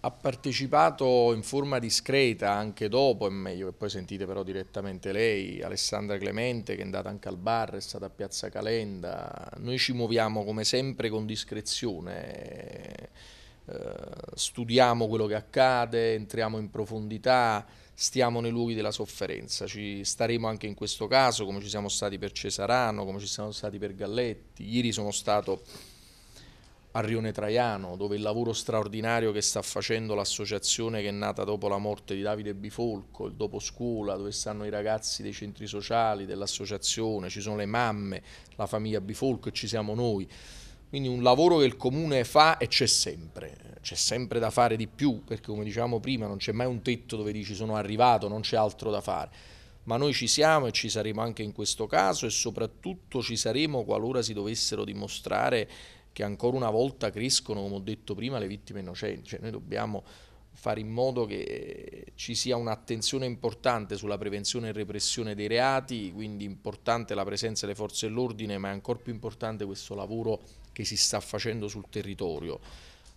Ha partecipato in forma discreta anche dopo, è meglio che poi sentite però direttamente lei, Alessandra Clemente che è andata anche al bar, è stata a Piazza Calenda. Noi ci muoviamo come sempre con discrezione, eh, studiamo quello che accade, entriamo in profondità, stiamo nei luoghi della sofferenza. Ci staremo anche in questo caso, come ci siamo stati per Cesarano, come ci siamo stati per Galletti. Ieri sono stato a Rione Traiano, dove il lavoro straordinario che sta facendo l'associazione che è nata dopo la morte di Davide Bifolco, il dopo scuola, dove stanno i ragazzi dei centri sociali dell'associazione, ci sono le mamme, la famiglia Bifolco e ci siamo noi. Quindi un lavoro che il comune fa e c'è sempre, c'è sempre da fare di più, perché come dicevamo prima non c'è mai un tetto dove dici sono arrivato, non c'è altro da fare. Ma noi ci siamo e ci saremo anche in questo caso e soprattutto ci saremo qualora si dovessero dimostrare che ancora una volta crescono, come ho detto prima, le vittime innocenti. Cioè, noi dobbiamo fare in modo che ci sia un'attenzione importante sulla prevenzione e repressione dei reati, quindi importante la presenza delle forze dell'ordine, ma è ancora più importante questo lavoro che si sta facendo sul territorio.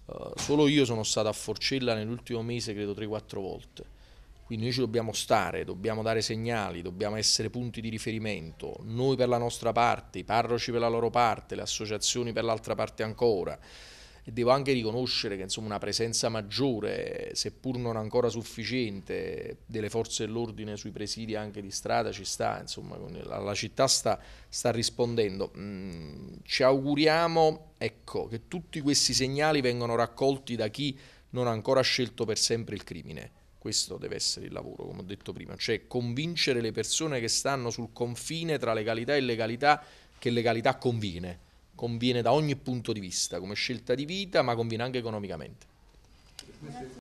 Uh, solo io sono stato a Forcella nell'ultimo mese, credo 3-4 volte quindi noi ci dobbiamo stare, dobbiamo dare segnali, dobbiamo essere punti di riferimento, noi per la nostra parte, i parroci per la loro parte, le associazioni per l'altra parte ancora. E devo anche riconoscere che insomma, una presenza maggiore, seppur non ancora sufficiente, delle forze dell'ordine sui presidi anche di strada ci sta, insomma, la, città sta, sta rispondendo. Mm, ci auguriamo ecco, che tutti questi segnali vengano raccolti da chi non ha ancora scelto per sempre il crimine questo deve essere il lavoro, come ho detto prima, cioè convincere le persone che stanno sul confine tra legalità e legalità che legalità conviene, conviene da ogni punto di vista, come scelta di vita, ma conviene anche economicamente.